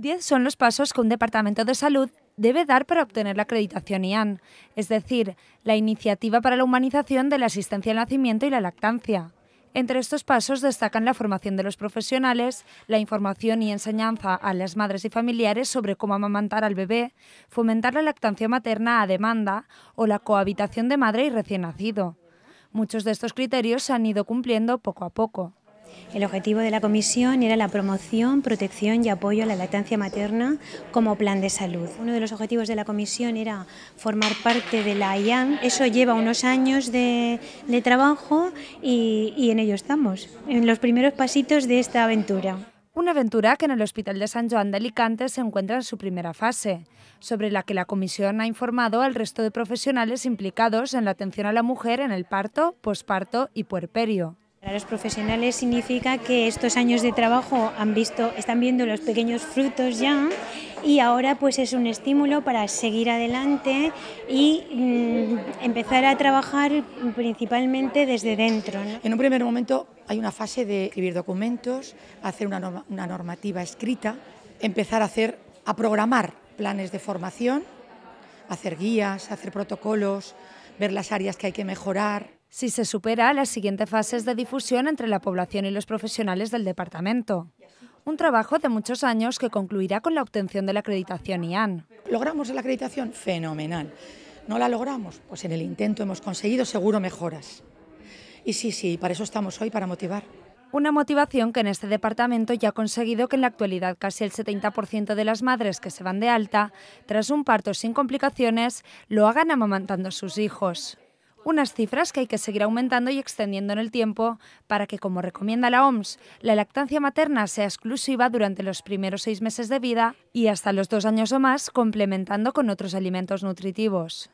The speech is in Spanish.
10 son los pasos que un departamento de salud debe dar para obtener la acreditación IAN, es decir, la Iniciativa para la Humanización de la Asistencia al Nacimiento y la Lactancia. Entre estos pasos destacan la formación de los profesionales, la información y enseñanza a las madres y familiares sobre cómo amamantar al bebé, fomentar la lactancia materna a demanda o la cohabitación de madre y recién nacido. Muchos de estos criterios se han ido cumpliendo poco a poco. El objetivo de la comisión era la promoción, protección y apoyo a la lactancia materna como plan de salud. Uno de los objetivos de la comisión era formar parte de la IAM. Eso lleva unos años de, trabajo y, y en ello estamos, en los primeros pasitos de esta aventura. Una aventura que en el Hospital de San Joan de Alicante se encuentra en su primera fase, sobre la que la Comisión ha informado al resto de profesionales implicados en la atención a la mujer en el parto, posparto y puerperio. Para los profesionales significa que estos años de trabajo han visto, están viendo los pequeños frutos ya y ahora pues es un estímulo para seguir adelante y mm, empezar a trabajar principalmente desde dentro. En un primer momento hay una fase de escribir documentos, hacer una, una normativa escrita, empezar a hacer, a programar planes de formación, hacer guías, hacer protocolos, ver las áreas que hay que mejorar si se supera las siguientes fases de difusión entre la población y los profesionales del departamento. Un trabajo de muchos años que concluirá con la obtención de la acreditación IAN. ¿Logramos la acreditación? Fenomenal. ¿No la logramos? Pues en el intento hemos conseguido seguro mejoras. Y sí, sí, para eso estamos hoy, para motivar. Una motivación que en este departamento ya ha conseguido que en la actualidad casi el 70% de las madres que se van de alta, tras un parto sin complicaciones, lo hagan amamantando a sus hijos. Unas cifras que hay que seguir aumentando y extendiendo en el tiempo para que, como recomienda la OMS, la lactancia materna sea exclusiva durante los primeros seis meses de vida y hasta los dos años o más, complementando con otros alimentos nutritivos.